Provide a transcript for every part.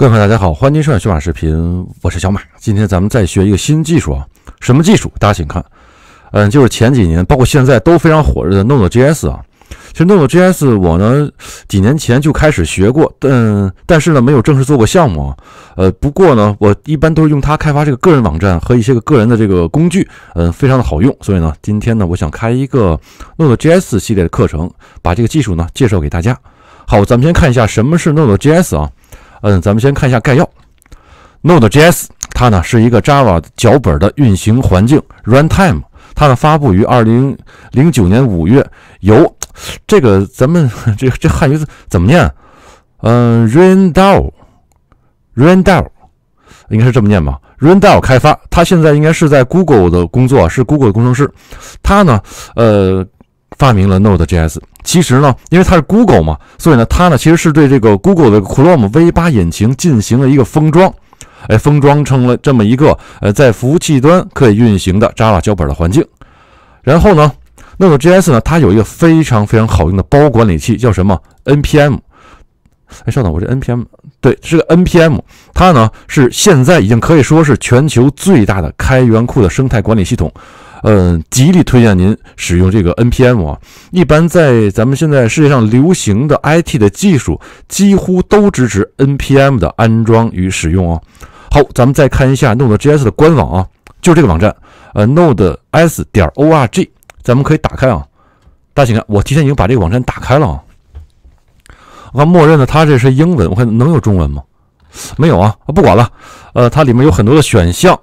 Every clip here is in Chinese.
各位朋友，大家好，欢迎收看小马视频，我是小马。今天咱们再学一个新技术啊，什么技术？大家请看，嗯，就是前几年包括现在都非常火热的 Node.js 啊。其实 Node.js 我呢几年前就开始学过，但但是呢没有正式做过项目啊。呃，不过呢我一般都是用它开发这个个人网站和一些个个人的这个工具，嗯，非常的好用。所以呢，今天呢我想开一个 Node.js 系列的课程，把这个技术呢介绍给大家。好，咱们先看一下什么是 Node.js 啊。嗯，咱们先看一下概要。Node.js 它呢是一个 Java 脚本的运行环境 Runtime，它呢发布于二零零九年五月。由这个咱们这这汉语怎么念？嗯 r a i n d a l r a i n d a l 应该是这么念吧 r a i n d a w l 开发，他现在应该是在 Google 的工作，是 Google 的工程师。他呢，呃，发明了 Node.js。其实呢，因为它是 Google 嘛，所以呢，它呢其实是对这个 Google 的 Chrome V8 引擎进行了一个封装，哎，封装成了这么一个呃，在服务器端可以运行的 Java 脚本的环境。然后呢，那 e G S 呢，它有一个非常非常好用的包管理器，叫什么 NPM。哎，稍等，我这 NPM，对，是个 NPM。它呢是现在已经可以说是全球最大的开源库的生态管理系统。嗯，极力推荐您使用这个 NPM 啊。一般在咱们现在世界上流行的 IT 的技术，几乎都支持 NPM 的安装与使用啊。好，咱们再看一下 Node.js 的官网啊，就这个网站，呃，nodejs 点 org，咱们可以打开啊。大家请看，我提前已经把这个网站打开了啊。我看默认的它这是英文，我看能有中文吗？没有啊，不管了。呃，它里面有很多的选项。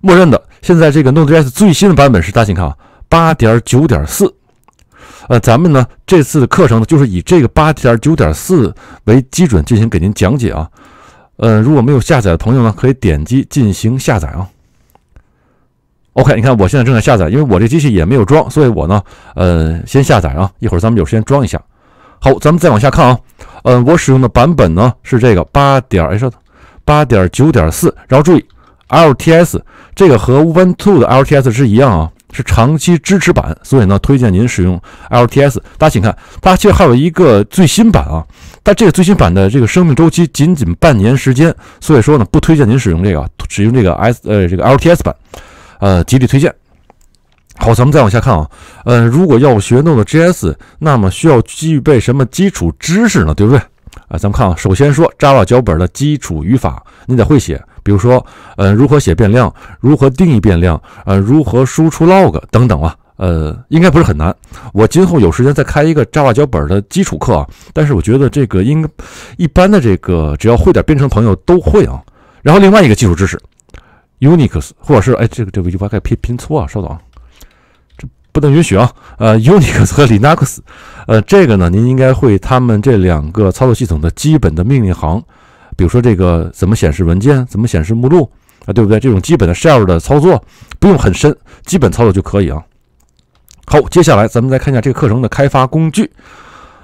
默认的，现在这个 Node.js 最新的版本是大家请看啊，八点九点四。呃，咱们呢这次的课程呢就是以这个八点九点四为基准进行给您讲解啊。呃，如果没有下载的朋友呢，可以点击进行下载啊。OK，你看我现在正在下载，因为我这机器也没有装，所以我呢，呃，先下载啊，一会儿咱们有时间装一下。好，咱们再往下看啊。嗯，我使用的版本呢是这个八点，哎，稍等，八点九点四。然后注意。LTS 这个和 OneTwo 的 LTS 是一样啊，是长期支持版，所以呢，推荐您使用 LTS。大家请看，它其实还有一个最新版啊，但这个最新版的这个生命周期仅仅半年时间，所以说呢，不推荐您使用这个，使用这个 S 呃这个 LTS 版，呃，极力推荐。好，咱们再往下看啊，嗯，如果要学 n o d e j s 那么需要具备什么基础知识呢？对不对？啊，咱们看，啊，首先说 Java 脚本的基础语法，你得会写，比如说，呃，如何写变量，如何定义变量，呃，如何输出 log 等等啊，呃，应该不是很难。我今后有时间再开一个 Java 脚本的基础课啊，但是我觉得这个应该一般的这个只要会点编程朋友都会啊。然后另外一个基础知识，Unix 或者是哎，这个这个语法该拼拼错啊，稍等啊。不能允许啊！呃，Unix 和 Linux，呃，这个呢，您应该会他们这两个操作系统的基本的命令行，比如说这个怎么显示文件，怎么显示目录啊，对不对？这种基本的 Shell 的操作不用很深，基本操作就可以啊。好，接下来咱们再看一下这个课程的开发工具。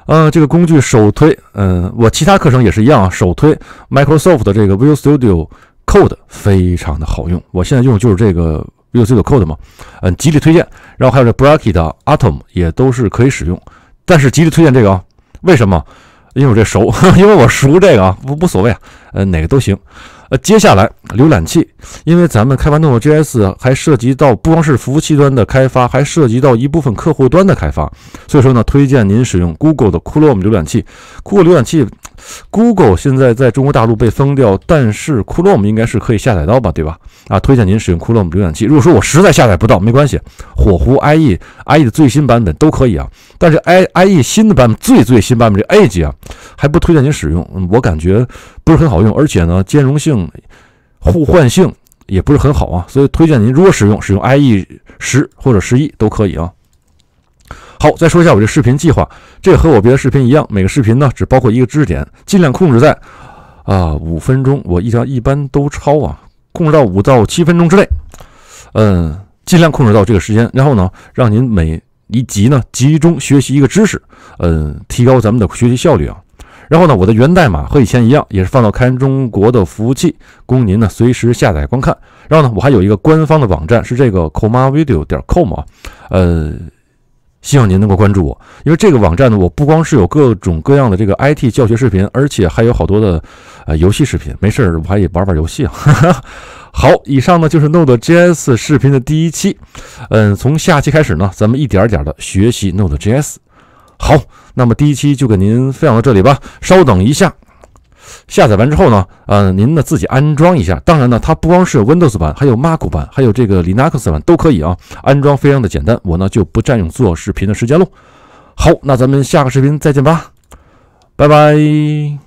呃，这个工具首推，嗯，我其他课程也是一样，啊，首推 Microsoft 的这个 Visual Studio Code，非常的好用，我现在用的就是这个。有这个 code 嘛，嗯，极力推荐。然后还有这 Bracket Atom 也都是可以使用，但是极力推荐这个啊。为什么？因为我这熟，因为我熟这个啊，不无所谓啊，呃，哪个都行。呃，接下来浏览器，因为咱们开发 Node.js 还涉及到不光是服务器端的开发，还涉及到一部分客户端的开发，所以说呢，推荐您使用 Google 的 Chrome 浏览器，Google 浏览器。Google 现在在中国大陆被封掉，但是 Chrome 应该是可以下载到吧，对吧？啊，推荐您使用 Chrome 浏览器。如果说我实在下载不到，没关系，火狐 IE IE 的最新版本都可以啊。但是 IE 新的版本最最新版本这 AJ 啊，还不推荐您使用，我感觉不是很好用，而且呢，兼容性、互换性也不是很好啊，所以推荐您如果使用，使用 IE 十或者十一都可以啊。好，再说一下我这视频计划，这和我别的视频一样，每个视频呢只包括一个知识点，尽量控制在啊五分钟。我一条一般都超啊，控制到五到七分钟之内，嗯，尽量控制到这个时间。然后呢，让您每一集呢集中学习一个知识，嗯，提高咱们的学习效率啊。然后呢，我的源代码和以前一样，也是放到开源中国的服务器，供您呢随时下载观看。然后呢，我还有一个官方的网站，是这个 comavideo 点 com 啊，呃。希望您能够关注我，因为这个网站呢，我不光是有各种各样的这个 IT 教学视频，而且还有好多的呃游戏视频。没事儿，我还得玩玩游戏啊。好，以上呢就是 Node.js 视频的第一期。嗯，从下期开始呢，咱们一点儿点儿的学习 Node.js。好，那么第一期就给您分享到这里吧。稍等一下。下载完之后呢，呃，您呢自己安装一下。当然呢，它不光是 Windows 版，还有 Mac 版，还有这个 Linux 版都可以啊。安装非常的简单，我呢就不占用做视频的时间喽。好，那咱们下个视频再见吧，拜拜。